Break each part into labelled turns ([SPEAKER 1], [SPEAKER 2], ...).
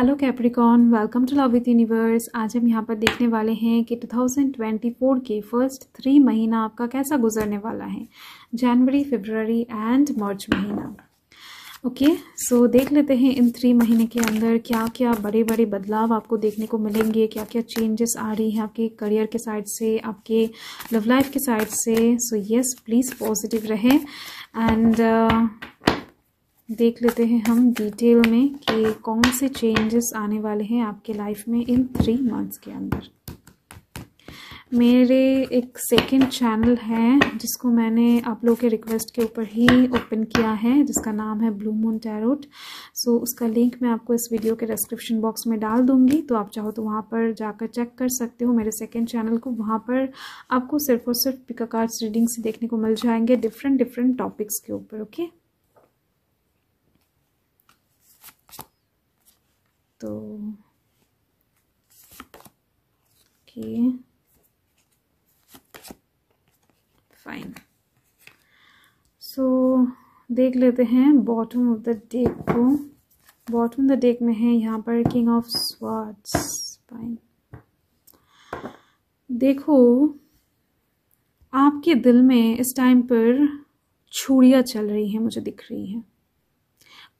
[SPEAKER 1] Hello Capricorn welcome to love with universe आज हम यहाँ पर देखने वाले हैं कि 2024 के फर्स्ट थ्री महीना आपका कैसा गुजरने वाला है जनवरी फरवरी एंड मार्च महीना ओके okay, सो so देख लेते हैं इन थ्री महीने के अंदर क्या क्या बड़े बड़े बदलाव आपको देखने को मिलेंगे क्या क्या चेंजेस आ रही हैं आपके करियर के साइड से आपके लव लाइफ के साइड से सो यस प्लीज़ पॉजिटिव रहें एंड देख लेते हैं हम डिटेल में कि कौन से चेंजेस आने वाले हैं आपके लाइफ में इन थ्री मंथ्स के अंदर मेरे एक सेकंड चैनल है जिसको मैंने आप लोगों के रिक्वेस्ट के ऊपर ही ओपन किया है जिसका नाम है ब्लू मून टैरोट सो उसका लिंक मैं आपको इस वीडियो के डिस्क्रिप्शन बॉक्स में डाल दूंगी तो आप चाहो तो वहाँ पर जाकर चेक कर सकते हो मेरे सेकंड चैनल को वहाँ पर आपको सिर्फ और सिर्फ पिका रीडिंग्स देखने को मिल जाएंगे डिफरेंट डिफरेंट टॉपिक्स के ऊपर ओके okay? तो ओके फाइन सो देख लेते हैं बॉटम ऑफ द डेक को बॉटम द डेक में है यहाँ पर किंग ऑफ स्वाट्स फाइन देखो आपके दिल में इस टाइम पर छुड़ियाँ चल रही हैं मुझे दिख रही हैं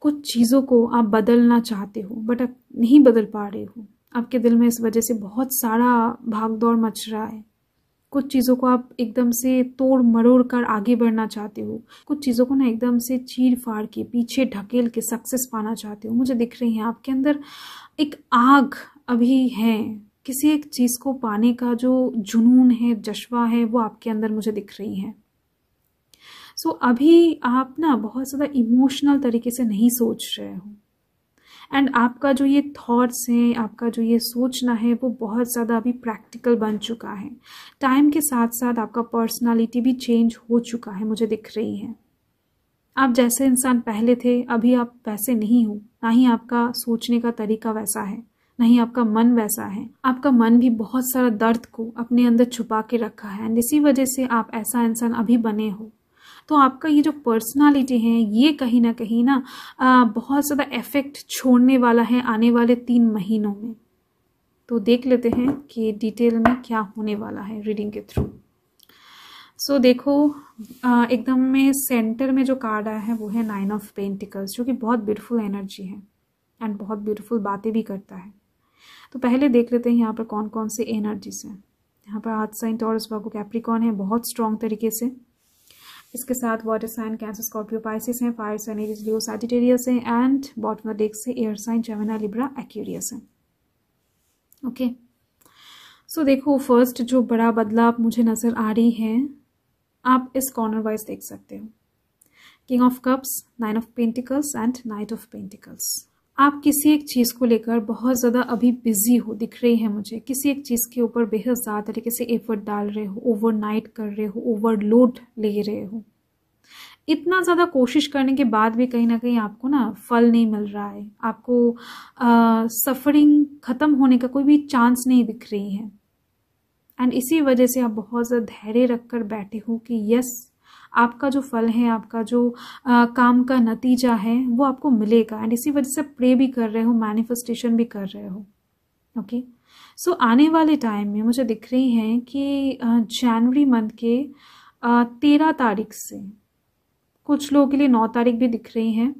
[SPEAKER 1] कुछ चीज़ों को आप बदलना चाहते हो बट आप नहीं बदल पा रहे हो आपके दिल में इस वजह से बहुत सारा भागदौड़ मच रहा है कुछ चीज़ों को आप एकदम से तोड़ मरोड़ कर आगे बढ़ना चाहते हो कुछ चीज़ों को ना एकदम से चीर फाड़ के पीछे ढकेल के सक्सेस पाना चाहते हो मुझे दिख रही है आपके अंदर एक आग अभी है किसी एक चीज़ को पाने का जो जुनून है जश्वा है वो आपके अंदर मुझे दिख रही है सो so, अभी आप ना बहुत ज़्यादा इमोशनल तरीके से नहीं सोच रहे हो एंड आपका जो ये थॉट्स हैं आपका जो ये सोचना है वो बहुत ज़्यादा अभी प्रैक्टिकल बन चुका है टाइम के साथ साथ आपका पर्सनालिटी भी चेंज हो चुका है मुझे दिख रही है आप जैसे इंसान पहले थे अभी आप वैसे नहीं हो ना ही आपका सोचने का तरीका वैसा है ना ही आपका मन वैसा है आपका मन भी बहुत सारा दर्द को अपने अंदर छुपा के रखा है एंड इसी वजह से आप ऐसा इंसान अभी बने हो तो आपका ये जो पर्सनालिटी है ये कहीं ना कहीं ना बहुत ज़्यादा इफेक्ट छोड़ने वाला है आने वाले तीन महीनों में तो देख लेते हैं कि डिटेल में क्या होने वाला है रीडिंग के थ्रू सो so, देखो एकदम में सेंटर में जो कार्ड आया है वो है नाइन ऑफ पेंटिकल्स जो कि बहुत ब्यूटीफुल एनर्जी है एंड बहुत ब्यूटीफुल बातें भी करता है तो पहले देख लेते हैं यहाँ पर कौन कौन से एनर्जीज हैं यहाँ पर आज साइन टॉरस बाको कैप्रिकॉन है बहुत स्ट्रॉन्ग तरीके से इसके साथ water sign Cancer Scorpio Pisces हैं fire sign Aries Leo Sagittarius हैं एंड बॉटम डेक्स से air sign Gemini Libra Aquarius हैं ओके सो देखो फर्स्ट जो बड़ा बदलाव मुझे नज़र आ रही है आप इस कॉर्नर वाइज देख सकते हो king of cups nine of pentacles and knight of pentacles आप किसी एक चीज़ को लेकर बहुत ज़्यादा अभी बिजी हो दिख रही है मुझे किसी एक चीज़ के ऊपर बेहद ज़्यादा तरीके से एफर्ट डाल रहे हो ओवरनाइट कर रहे हो ओवरलोड ले रहे हो इतना ज़्यादा कोशिश करने के बाद भी कहीं ना कहीं आपको ना फल नहीं मिल रहा है आपको सफरिंग ख़त्म होने का कोई भी चांस नहीं दिख रही है एंड इसी वजह से आप बहुत ज़्यादा धैर्य रख कर बैठे हो कि यस आपका जो फल है आपका जो आ, काम का नतीजा है वो आपको मिलेगा एंड इसी वजह से प्रे भी कर रहे हो मैनिफेस्टेशन भी कर रहे हो ओके okay? सो so, आने वाले टाइम में मुझे दिख रही हैं कि जनवरी मंथ के तेरह तारीख से कुछ लोगों के लिए नौ तारीख भी दिख रही हैं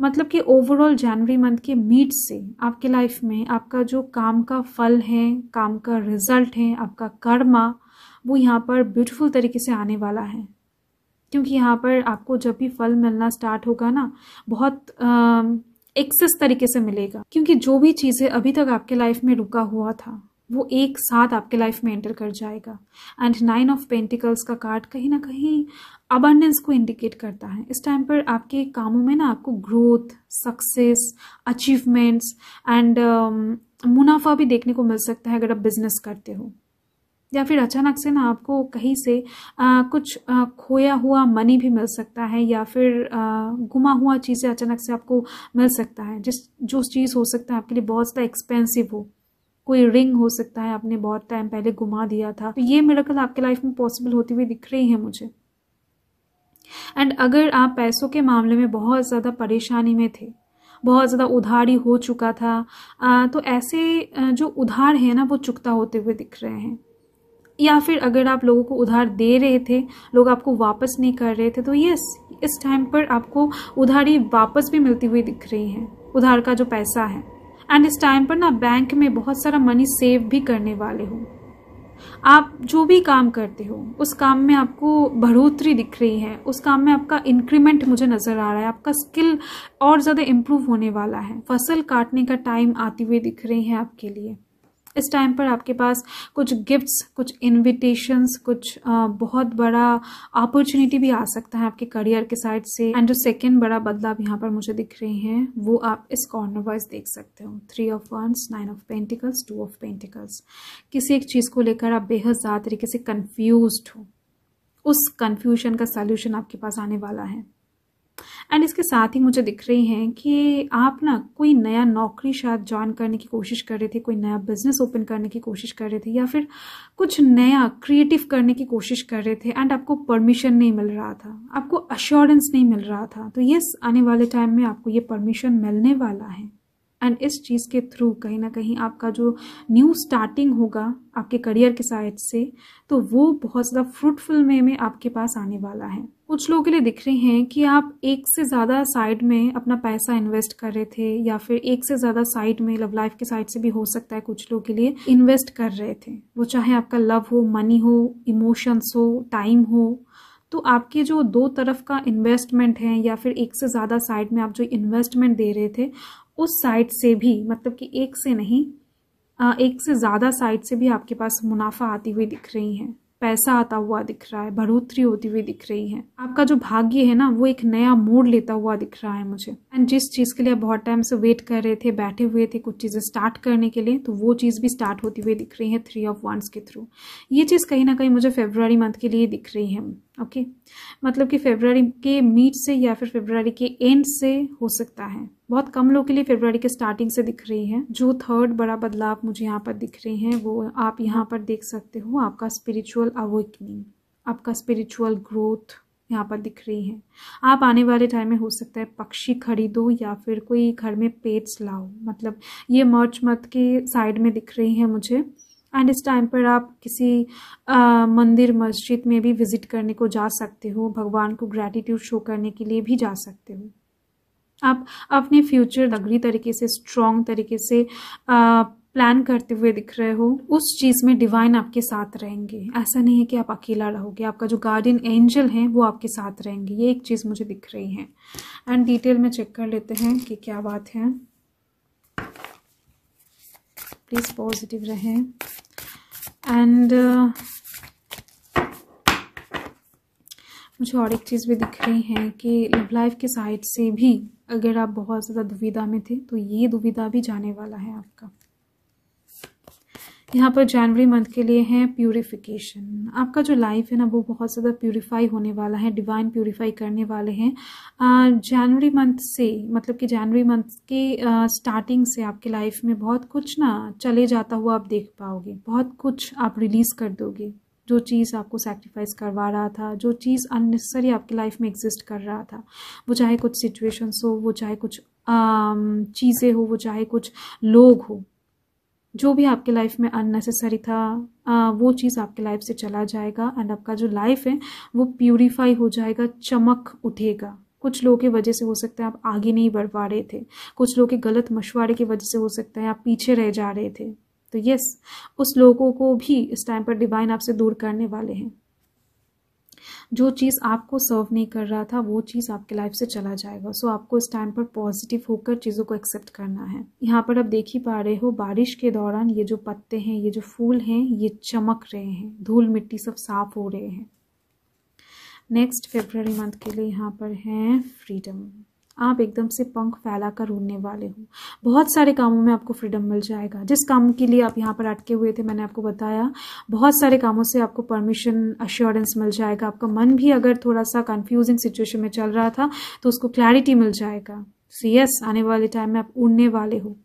[SPEAKER 1] मतलब कि ओवरऑल जनवरी मंथ के मीट से आपके लाइफ में आपका जो काम का फल है काम का रिजल्ट है आपका कर्मा वो यहाँ पर ब्यूटीफुल तरीके से आने वाला है क्योंकि यहाँ पर आपको जब भी फल मिलना स्टार्ट होगा ना बहुत एक्सेस तरीके से मिलेगा क्योंकि जो भी चीज़ें अभी तक आपके लाइफ में रुका हुआ था वो एक साथ आपके लाइफ में एंटर कर जाएगा एंड नाइन ऑफ पेंटिकल्स का कार्ड कहीं ना कहीं अबंडेंस को इंडिकेट करता है इस टाइम पर आपके कामों में ना आपको ग्रोथ सक्सेस अचीवमेंट्स एंड मुनाफा भी देखने को मिल सकता है अगर आप बिजनेस करते हो या फिर अचानक से ना आपको कहीं से आ, कुछ आ, खोया हुआ मनी भी मिल सकता है या फिर आ, गुमा हुआ चीज़ें अचानक से आपको मिल सकता है जिस जो चीज़ हो सकता है आपके लिए बहुत ज़्यादा एक्सपेंसिव हो कोई रिंग हो सकता है आपने बहुत टाइम पहले गुमा दिया था तो ये कल आपके लाइफ में पॉसिबल होती हुई दिख रही है मुझे एंड अगर आप पैसों के मामले में बहुत ज़्यादा परेशानी में थे बहुत ज़्यादा उधारी हो चुका था आ, तो ऐसे जो उधार है ना वो चुकता होते हुए दिख रहे हैं या फिर अगर आप लोगों को उधार दे रहे थे लोग आपको वापस नहीं कर रहे थे तो यस इस टाइम पर आपको उधारी वापस भी मिलती हुई दिख रही है उधार का जो पैसा है एंड इस टाइम पर ना बैंक में बहुत सारा मनी सेव भी करने वाले हो आप जो भी काम करते हो उस काम में आपको बढ़ोतरी दिख रही है उस काम में आपका इंक्रीमेंट मुझे नज़र आ रहा है आपका स्किल और ज़्यादा इम्प्रूव होने वाला है फसल काटने का टाइम आती हुई दिख रही है आपके लिए इस टाइम पर आपके पास कुछ गिफ्ट्स कुछ इनविटेशंस कुछ बहुत बड़ा अपॉर्चुनिटी भी आ सकता है आपके करियर के साइड से एंड जो सेकेंड बड़ा बदलाव यहाँ पर मुझे दिख रहे हैं वो आप इस कॉर्नर वाइज देख सकते हो three of wands nine of pentacles two of pentacles किसी एक चीज़ को लेकर आप बेहद ज़्यादा तरीके से कन्फ्यूज हो उस कन्फ्यूजन का सोल्यूशन आपके पास आने वाला है एंड इसके साथ ही मुझे दिख रही हैं कि आप ना कोई नया नौकरी शायद ज्वाइन करने की कोशिश कर रहे थे कोई नया बिजनेस ओपन करने की कोशिश कर रहे थे या फिर कुछ नया क्रिएटिव करने की कोशिश कर रहे थे एंड आपको परमिशन नहीं मिल रहा था आपको अश्योरेंस नहीं मिल रहा था तो यस आने वाले टाइम में आपको ये परमिशन मिलने वाला है एंड इस चीज़ के थ्रू कहीं ना कहीं आपका जो न्यू स्टार्टिंग होगा आपके करियर के साइड से तो वो बहुत ज़्यादा फ्रूटफुल वे में आपके पास आने वाला है कुछ लोगों के लिए दिख रहे हैं कि आप एक से ज़्यादा साइड में अपना पैसा इन्वेस्ट कर रहे थे या फिर एक से ज़्यादा साइड में लव लाइफ के साइड से भी हो सकता है कुछ लोगों के लिए इन्वेस्ट कर रहे थे वो चाहे आपका लव हो मनी हो इमोशंस हो टाइम हो तो आपके जो दो तरफ का इन्वेस्टमेंट है या फिर एक से ज़्यादा साइड में आप जो इन्वेस्टमेंट दे रहे थे उस साइड से भी मतलब कि एक से नहीं एक से ज़्यादा साइड से भी आपके पास मुनाफा आती हुई दिख रही हैं पैसा आता हुआ दिख रहा है बढ़ोतरी होती हुई दिख रही है आपका जो भाग्य है ना वो एक नया मोड़ लेता हुआ दिख रहा है मुझे एंड जिस चीज़ के लिए आप बहुत टाइम से वेट कर रहे थे बैठे हुए थे कुछ चीज़ें स्टार्ट करने के लिए तो वो चीज़ भी स्टार्ट होती हुई दिख रही है थ्री ऑफ वंस के थ्रू ये चीज़ कहीं ना कहीं मुझे फेबररी मंथ के लिए दिख रही है ओके मतलब कि फेब्रवरी के मीट से या फिर फेब्रवरी के एंड से हो सकता है बहुत कम लोग के लिए फेब्रवरी के स्टार्टिंग से दिख रही है जो थर्ड बड़ा बदलाव मुझे यहाँ पर दिख रहे हैं वो आप यहाँ पर देख सकते हो आपका स्पिरिचुअल अवेकनिंग आपका स्पिरिचुअल ग्रोथ यहाँ पर दिख रही है आप आने वाले टाइम में हो सकता है पक्षी खरीदो या फिर कोई घर में पेट्स लाओ मतलब ये मर्च मत के साइड में दिख रही है मुझे एंड इस टाइम पर आप किसी आ, मंदिर मस्जिद में भी विज़िट करने को जा सकते हो भगवान को ग्रेटिट्यूड शो करने के लिए भी जा सकते हो आप अपने फ्यूचर अगली तरीके से स्ट्रॉन्ग तरीके से आ, प्लान करते हुए दिख रहे हो उस चीज़ में डिवाइन आपके साथ रहेंगे ऐसा नहीं है कि आप अकेला रहोगे आपका जो गार्डियन एंजल है वो आपके साथ रहेंगे ये एक चीज़ मुझे दिख रही है एंड डिटेल में चेक कर लेते हैं कि क्या बात है प्लीज़ पॉजिटिव रहें एंड uh, मुझे और एक चीज़ भी दिख रही है कि लव लाइफ के साइड से भी अगर आप बहुत ज़्यादा दुविधा में थे तो ये दुविधा भी जाने वाला है आपका यहाँ पर जनवरी मंथ के लिए है प्योरीफिकेशन आपका जो लाइफ है ना वो बहुत ज़्यादा प्योरीफाई होने वाला है डिवाइन प्योरीफाई करने वाले हैं जनवरी मंथ से मतलब कि जनवरी मंथ के स्टार्टिंग से आपके लाइफ में बहुत कुछ ना चले जाता हुआ आप देख पाओगे बहुत कुछ आप रिलीज़ कर दोगे जो चीज़ आपको सेक्रीफाइस करवा रहा था जो चीज़ अननेसरी आपकी लाइफ में एग्जिस्ट कर रहा था वो चाहे कुछ सिचुएशंस हो वो चाहे कुछ चीज़ें हो वो चाहे कुछ लोग हो जो भी आपके लाइफ में अननेसेसरी था आ, वो चीज़ आपके लाइफ से चला जाएगा एंड आपका जो लाइफ है वो प्यूरीफाई हो जाएगा चमक उठेगा कुछ लोगों की वजह से हो सकता है आप आगे नहीं बढ़ पा रहे थे कुछ लोग के गलत मशवरे की वजह से हो सकता है आप पीछे रह जा रहे थे तो यस उस लोगों को भी इस टाइम पर डिवाइन आपसे दूर करने वाले हैं जो चीज़ आपको सर्व नहीं कर रहा था वो चीज़ आपके लाइफ से चला जाएगा सो आपको इस टाइम पर पॉजिटिव होकर चीज़ों को एक्सेप्ट करना है यहाँ पर आप देख ही पा रहे हो बारिश के दौरान ये जो पत्ते हैं ये जो फूल हैं ये चमक रहे हैं धूल मिट्टी सब साफ हो रहे हैं नेक्स्ट फेबररी मंथ के लिए यहाँ पर हैं फ्रीडम आप एकदम से पंख फैला कर उड़ने वाले हो बहुत सारे कामों में आपको फ्रीडम मिल जाएगा जिस काम के लिए आप यहाँ पर अटके हुए थे मैंने आपको बताया बहुत सारे कामों से आपको परमिशन अश्योरेंस मिल जाएगा आपका मन भी अगर थोड़ा सा कंफ्यूजिंग सिचुएशन में चल रहा था तो उसको क्लैरिटी मिल जाएगा यस आने वाले टाइम में आप उड़ने वाले हो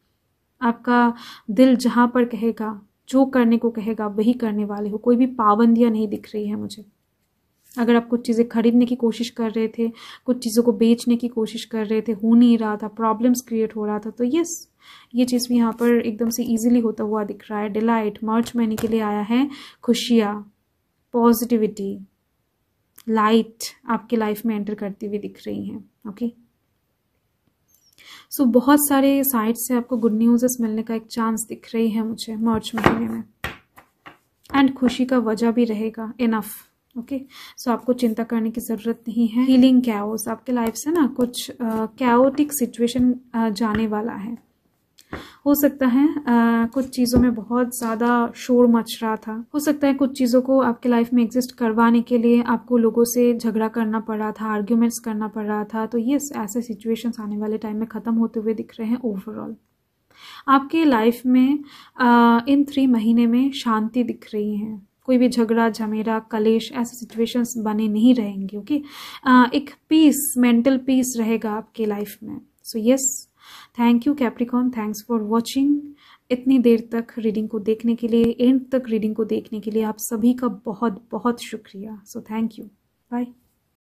[SPEAKER 1] आपका दिल जहाँ पर कहेगा जो करने को कहेगा वही करने वाले हो कोई भी पाबंदियाँ नहीं दिख रही है मुझे अगर आप कुछ चीज़ें खरीदने की कोशिश कर रहे थे कुछ चीज़ों को बेचने की कोशिश कर रहे थे हो नहीं रहा था प्रॉब्लम्स क्रिएट हो रहा था तो यस ये चीज़ भी यहाँ पर एकदम से ईजिली होता हुआ दिख रहा है डिलाइट मार्च महीने के लिए आया है खुशियाँ पॉजिटिविटी लाइट आपकी लाइफ में एंटर करती हुई दिख रही हैं ओके सो so, बहुत सारे साइट से आपको गुड न्यूजेस मिलने का एक चांस दिख रही है मुझे मार्च महीने में एंड खुशी का वजह भी रहेगा enough okay okay? So so, आपको चिंता करने की ज़रूरत नहीं है हीलिंग कैओस आपके लाइफ से ना कुछ कैओटिक सिचुएशन जाने वाला है हो सकता है आ, कुछ चीज़ों में बहुत ज़्यादा शोर मच रहा था हो सकता है कुछ चीज़ों को आपके लाइफ में एग्जिस्ट करवाने के लिए आपको लोगों से झगड़ा करना पड़ रहा था आर्ग्यूमेंट्स करना पड़ रहा था तो ये ऐसे सिचुएशंस आने वाले टाइम में ख़त्म होते हुए दिख रहे हैं ओवरऑल आपके लाइफ में आ, इन थ्री महीने में शांति दिख रही है कोई भी झगड़ा झमेरा कलेश ऐसे सिचुएशंस बने नहीं रहेंगे ओके okay? एक पीस मेंटल पीस रहेगा आपके लाइफ में so yes thank you Capricorn thanks for watching इतनी देर तक रीडिंग को देखने के लिए एंड तक रीडिंग को देखने के लिए आप सभी का बहुत बहुत शुक्रिया सो थैंक यू बाय